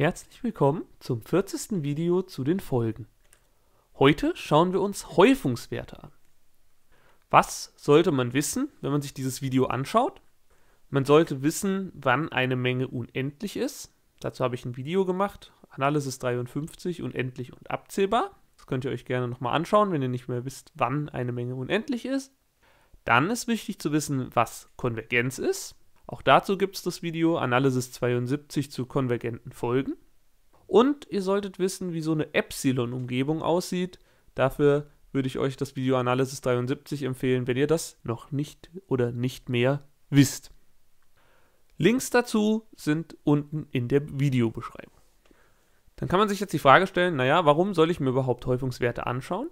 Herzlich willkommen zum 40. Video zu den Folgen. Heute schauen wir uns Häufungswerte an. Was sollte man wissen, wenn man sich dieses Video anschaut? Man sollte wissen, wann eine Menge unendlich ist. Dazu habe ich ein Video gemacht, Analysis 53, unendlich und abzählbar. Das könnt ihr euch gerne nochmal anschauen, wenn ihr nicht mehr wisst, wann eine Menge unendlich ist. Dann ist wichtig zu wissen, was Konvergenz ist. Auch dazu gibt es das Video Analysis 72 zu konvergenten Folgen. Und ihr solltet wissen, wie so eine Epsilon-Umgebung aussieht. Dafür würde ich euch das Video Analysis 73 empfehlen, wenn ihr das noch nicht oder nicht mehr wisst. Links dazu sind unten in der Videobeschreibung. Dann kann man sich jetzt die Frage stellen, naja, warum soll ich mir überhaupt Häufungswerte anschauen?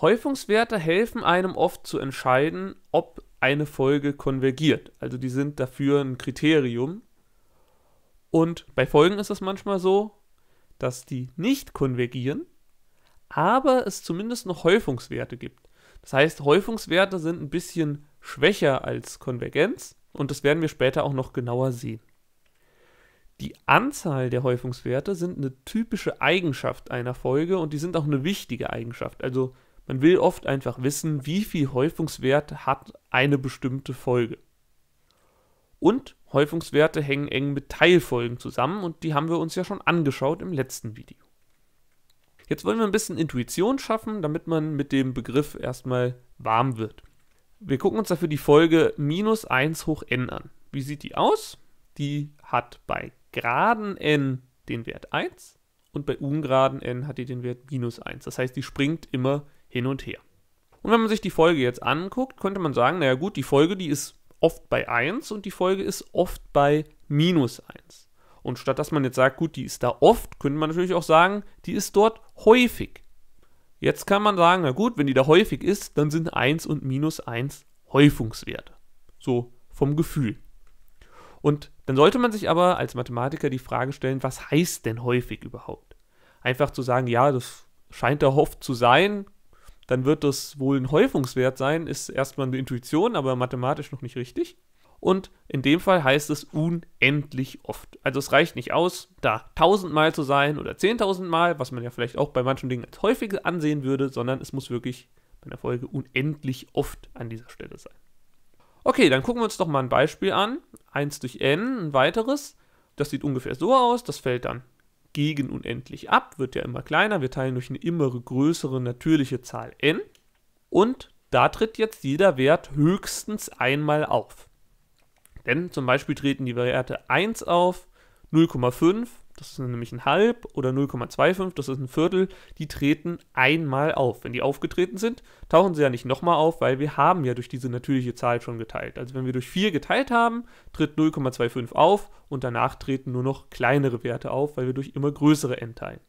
Häufungswerte helfen einem oft zu entscheiden, ob eine Folge konvergiert. Also die sind dafür ein Kriterium. Und bei Folgen ist es manchmal so, dass die nicht konvergieren, aber es zumindest noch Häufungswerte gibt. Das heißt, Häufungswerte sind ein bisschen schwächer als Konvergenz und das werden wir später auch noch genauer sehen. Die Anzahl der Häufungswerte sind eine typische Eigenschaft einer Folge und die sind auch eine wichtige Eigenschaft. Also man will oft einfach wissen, wie viel Häufungswert hat eine bestimmte Folge. Und Häufungswerte hängen eng mit Teilfolgen zusammen und die haben wir uns ja schon angeschaut im letzten Video. Jetzt wollen wir ein bisschen Intuition schaffen, damit man mit dem Begriff erstmal warm wird. Wir gucken uns dafür die Folge minus 1 hoch n an. Wie sieht die aus? Die hat bei geraden n den Wert 1 und bei ungeraden n hat die den Wert minus 1. Das heißt, die springt immer hin und her. Und wenn man sich die Folge jetzt anguckt, könnte man sagen, naja gut, die Folge, die ist oft bei 1 und die Folge ist oft bei minus 1. Und statt dass man jetzt sagt, gut, die ist da oft, könnte man natürlich auch sagen, die ist dort häufig. Jetzt kann man sagen, na gut, wenn die da häufig ist, dann sind 1 und minus 1 Häufungswerte. So vom Gefühl. Und dann sollte man sich aber als Mathematiker die Frage stellen, was heißt denn häufig überhaupt? Einfach zu sagen, ja, das scheint da oft zu sein, dann wird das wohl ein Häufungswert sein, ist erstmal eine Intuition, aber mathematisch noch nicht richtig. Und in dem Fall heißt es unendlich oft. Also es reicht nicht aus, da tausendmal zu sein oder zehntausendmal, was man ja vielleicht auch bei manchen Dingen als häufig ansehen würde, sondern es muss wirklich bei der Folge unendlich oft an dieser Stelle sein. Okay, dann gucken wir uns doch mal ein Beispiel an. 1 durch n, ein weiteres. Das sieht ungefähr so aus. Das fällt dann gegen unendlich ab, wird ja immer kleiner, wir teilen durch eine immer größere natürliche Zahl n und da tritt jetzt jeder Wert höchstens einmal auf. Denn zum Beispiel treten die Werte 1 auf, 0,5 das ist nämlich ein Halb oder 0,25, das ist ein Viertel, die treten einmal auf. Wenn die aufgetreten sind, tauchen sie ja nicht nochmal auf, weil wir haben ja durch diese natürliche Zahl schon geteilt. Also wenn wir durch 4 geteilt haben, tritt 0,25 auf und danach treten nur noch kleinere Werte auf, weil wir durch immer größere n teilen.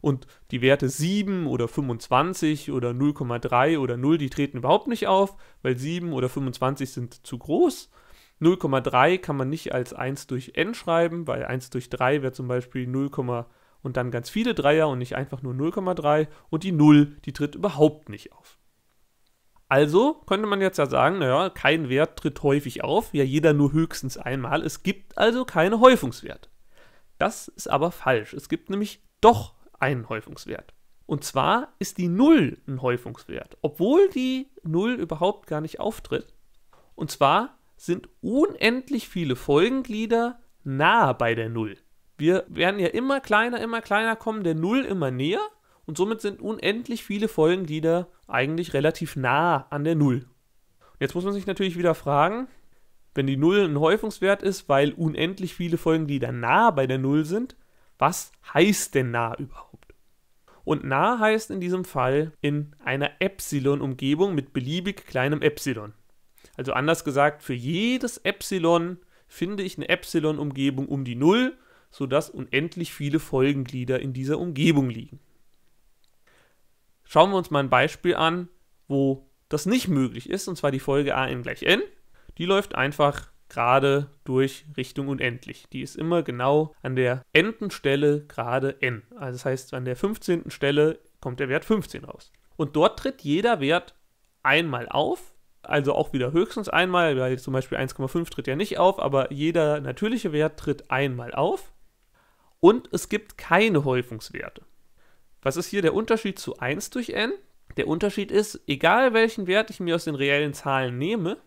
Und die Werte 7 oder 25 oder 0,3 oder 0, die treten überhaupt nicht auf, weil 7 oder 25 sind zu groß 0,3 kann man nicht als 1 durch n schreiben, weil 1 durch 3 wäre zum Beispiel 0, und dann ganz viele Dreier und nicht einfach nur 0,3 und die 0, die tritt überhaupt nicht auf. Also könnte man jetzt ja sagen, naja, kein Wert tritt häufig auf, ja jeder nur höchstens einmal, es gibt also keine Häufungswerte. Das ist aber falsch, es gibt nämlich doch einen Häufungswert. Und zwar ist die 0 ein Häufungswert, obwohl die 0 überhaupt gar nicht auftritt. Und zwar sind unendlich viele Folgenglieder nahe bei der Null. Wir werden ja immer kleiner, immer kleiner kommen, der Null immer näher und somit sind unendlich viele Folgenglieder eigentlich relativ nah an der Null. Jetzt muss man sich natürlich wieder fragen, wenn die Null ein Häufungswert ist, weil unendlich viele Folgenglieder nah bei der Null sind, was heißt denn nah überhaupt? Und nah heißt in diesem Fall in einer Epsilon-Umgebung mit beliebig kleinem Epsilon. Also anders gesagt, für jedes Epsilon finde ich eine Epsilon-Umgebung um die 0, sodass unendlich viele Folgenglieder in dieser Umgebung liegen. Schauen wir uns mal ein Beispiel an, wo das nicht möglich ist, und zwar die Folge an gleich n. Die läuft einfach gerade durch Richtung unendlich. Die ist immer genau an der nten Stelle gerade n. Also das heißt, an der 15. Stelle kommt der Wert 15 raus. Und dort tritt jeder Wert einmal auf also auch wieder höchstens einmal, weil zum Beispiel 1,5 tritt ja nicht auf, aber jeder natürliche Wert tritt einmal auf. Und es gibt keine Häufungswerte. Was ist hier der Unterschied zu 1 durch n? Der Unterschied ist, egal welchen Wert ich mir aus den reellen Zahlen nehme,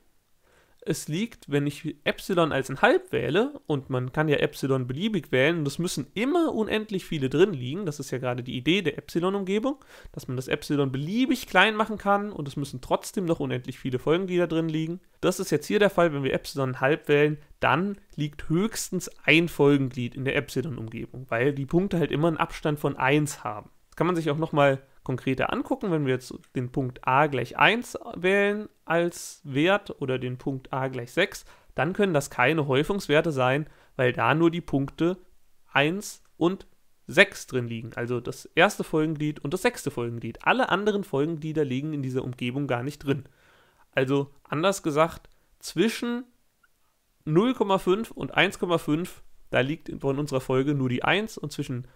es liegt, wenn ich Epsilon als ein Halb wähle, und man kann ja Epsilon beliebig wählen, und es müssen immer unendlich viele drin liegen, das ist ja gerade die Idee der Epsilon-Umgebung, dass man das Epsilon beliebig klein machen kann und es müssen trotzdem noch unendlich viele Folgenglieder drin liegen. Das ist jetzt hier der Fall, wenn wir Epsilon halb wählen, dann liegt höchstens ein Folgenglied in der Epsilon-Umgebung, weil die Punkte halt immer einen Abstand von 1 haben. Das kann man sich auch nochmal konkreter angucken, wenn wir jetzt den Punkt a gleich 1 wählen als Wert oder den Punkt a gleich 6, dann können das keine Häufungswerte sein, weil da nur die Punkte 1 und 6 drin liegen. Also das erste Folgenglied und das sechste Folgenglied. Alle anderen Folgenglieder liegen in dieser Umgebung gar nicht drin. Also anders gesagt, zwischen 0,5 und 1,5, da liegt von unserer Folge nur die 1 und zwischen 0,5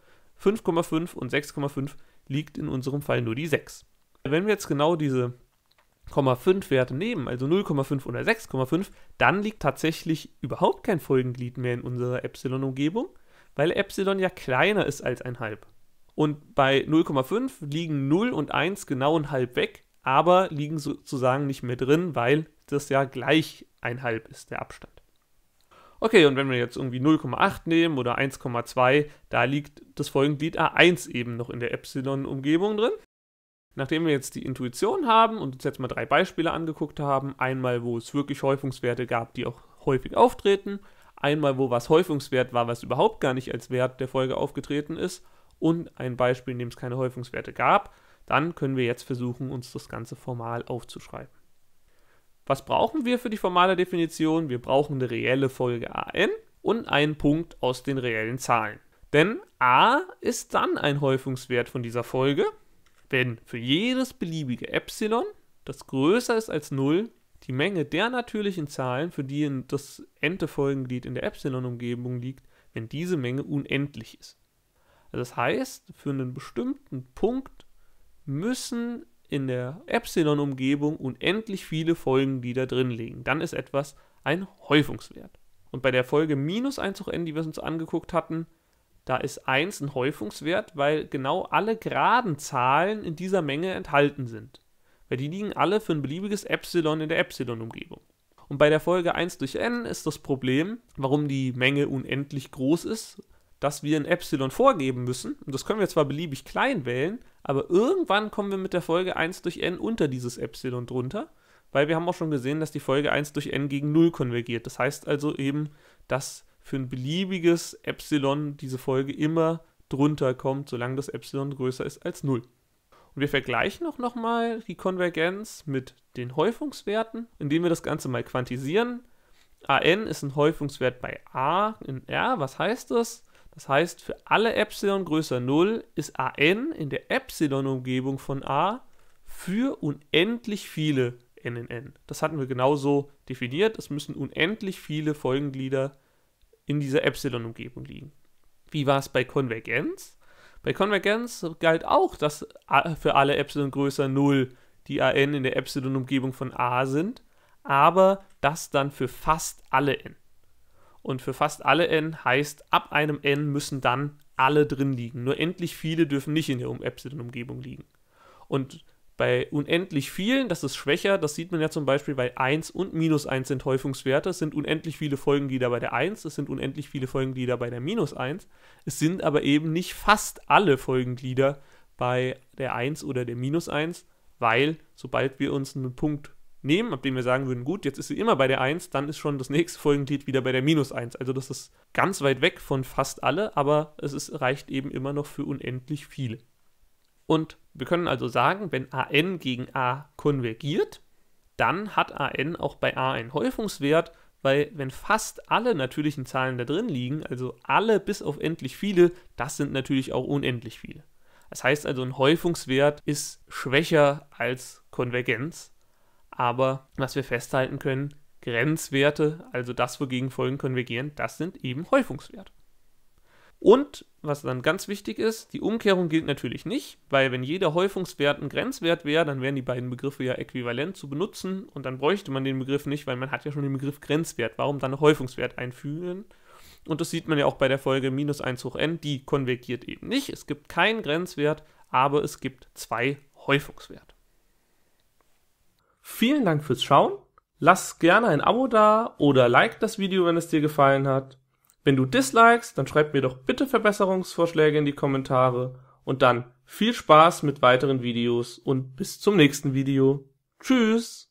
5,5 und 6,5 liegt in unserem Fall nur die 6. Wenn wir jetzt genau diese 0,5 Werte nehmen, also 0,5 oder 6,5, dann liegt tatsächlich überhaupt kein Folgenglied mehr in unserer Epsilon-Umgebung, weil Epsilon ja kleiner ist als ein Halb. Und bei 0,5 liegen 0 und 1 genau ein Halb weg, aber liegen sozusagen nicht mehr drin, weil das ja gleich ein Halb ist, der Abstand. Okay, und wenn wir jetzt irgendwie 0,8 nehmen oder 1,2, da liegt das Folgenglied A1 eben noch in der Epsilon-Umgebung drin. Nachdem wir jetzt die Intuition haben und uns jetzt mal drei Beispiele angeguckt haben, einmal wo es wirklich Häufungswerte gab, die auch häufig auftreten, einmal wo was Häufungswert war, was überhaupt gar nicht als Wert der Folge aufgetreten ist, und ein Beispiel, in dem es keine Häufungswerte gab, dann können wir jetzt versuchen, uns das Ganze formal aufzuschreiben. Was brauchen wir für die formale Definition? Wir brauchen eine reelle Folge an und einen Punkt aus den reellen Zahlen. Denn a ist dann ein Häufungswert von dieser Folge, wenn für jedes beliebige Epsilon, das größer ist als 0, die Menge der natürlichen Zahlen, für die das nte Folgenglied in der Epsilon-Umgebung liegt, wenn diese Menge unendlich ist. Also das heißt, für einen bestimmten Punkt müssen in der Epsilon-Umgebung unendlich viele Folgen, die da drin liegen. Dann ist etwas ein Häufungswert. Und bei der Folge minus 1 hoch n, die wir uns angeguckt hatten, da ist 1 ein Häufungswert, weil genau alle geraden Zahlen in dieser Menge enthalten sind. Weil die liegen alle für ein beliebiges Epsilon in der Epsilon-Umgebung. Und bei der Folge 1 durch n ist das Problem, warum die Menge unendlich groß ist, dass wir ein Epsilon vorgeben müssen. Und das können wir zwar beliebig klein wählen, aber irgendwann kommen wir mit der Folge 1 durch n unter dieses Epsilon drunter, weil wir haben auch schon gesehen, dass die Folge 1 durch n gegen 0 konvergiert. Das heißt also eben, dass für ein beliebiges Epsilon diese Folge immer drunter kommt, solange das Epsilon größer ist als 0. Und wir vergleichen auch nochmal die Konvergenz mit den Häufungswerten, indem wir das Ganze mal quantisieren. AN ist ein Häufungswert bei A in R. Was heißt das? Das heißt, für alle Epsilon größer 0 ist an in der Epsilon-Umgebung von a für unendlich viele n in n. Das hatten wir genauso definiert. Es müssen unendlich viele Folgenglieder in dieser Epsilon-Umgebung liegen. Wie war es bei Konvergenz? Bei Konvergenz galt auch, dass für alle Epsilon größer 0 die an in der Epsilon-Umgebung von a sind, aber das dann für fast alle n. Und für fast alle n heißt, ab einem n müssen dann alle drin liegen. Nur endlich viele dürfen nicht in der Epsilon-Umgebung liegen. Und bei unendlich vielen, das ist schwächer, das sieht man ja zum Beispiel bei 1 und minus 1 sind Häufungswerte. Es sind unendlich viele Folgenglieder bei der 1, es sind unendlich viele Folgenglieder bei der minus 1. Es sind aber eben nicht fast alle Folgenglieder bei der 1 oder der minus 1, weil sobald wir uns einen Punkt nehmen, ab dem wir sagen würden, gut, jetzt ist sie immer bei der 1, dann ist schon das nächste Folgenglied wieder bei der minus 1. Also das ist ganz weit weg von fast alle, aber es ist, reicht eben immer noch für unendlich viele. Und wir können also sagen, wenn an gegen a konvergiert, dann hat an auch bei a einen Häufungswert, weil wenn fast alle natürlichen Zahlen da drin liegen, also alle bis auf endlich viele, das sind natürlich auch unendlich viele. Das heißt also, ein Häufungswert ist schwächer als Konvergenz, aber was wir festhalten können, Grenzwerte, also das, wogegen Folgen konvergieren, das sind eben Häufungswerte. Und was dann ganz wichtig ist, die Umkehrung gilt natürlich nicht, weil wenn jeder Häufungswert ein Grenzwert wäre, dann wären die beiden Begriffe ja äquivalent zu benutzen und dann bräuchte man den Begriff nicht, weil man hat ja schon den Begriff Grenzwert. Warum dann Häufungswert einfügen? Und das sieht man ja auch bei der Folge minus 1 hoch n, die konvergiert eben nicht. Es gibt keinen Grenzwert, aber es gibt zwei Häufungswerte. Vielen Dank fürs Schauen. Lass gerne ein Abo da oder like das Video, wenn es dir gefallen hat. Wenn du dislikes, dann schreib mir doch bitte Verbesserungsvorschläge in die Kommentare und dann viel Spaß mit weiteren Videos und bis zum nächsten Video. Tschüss!